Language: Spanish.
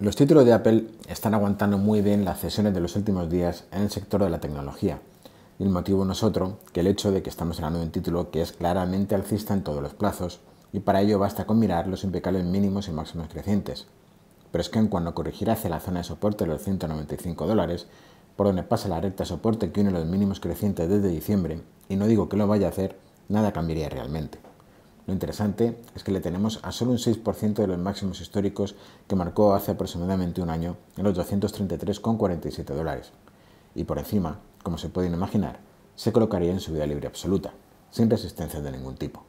Los títulos de Apple están aguantando muy bien las sesiones de los últimos días en el sector de la tecnología. Y el motivo no es otro que el hecho de que estamos en un título que es claramente alcista en todos los plazos, y para ello basta con mirar los impecables mínimos y máximos crecientes. Pero es que en cuanto corrija hacia la zona de soporte de los 195 dólares, por donde pasa la recta soporte que une los mínimos crecientes desde diciembre, y no digo que lo vaya a hacer, nada cambiaría realmente. Lo interesante es que le tenemos a solo un 6% de los máximos históricos que marcó hace aproximadamente un año en los 233,47 dólares. Y por encima, como se pueden imaginar, se colocaría en su vida libre absoluta, sin resistencia de ningún tipo.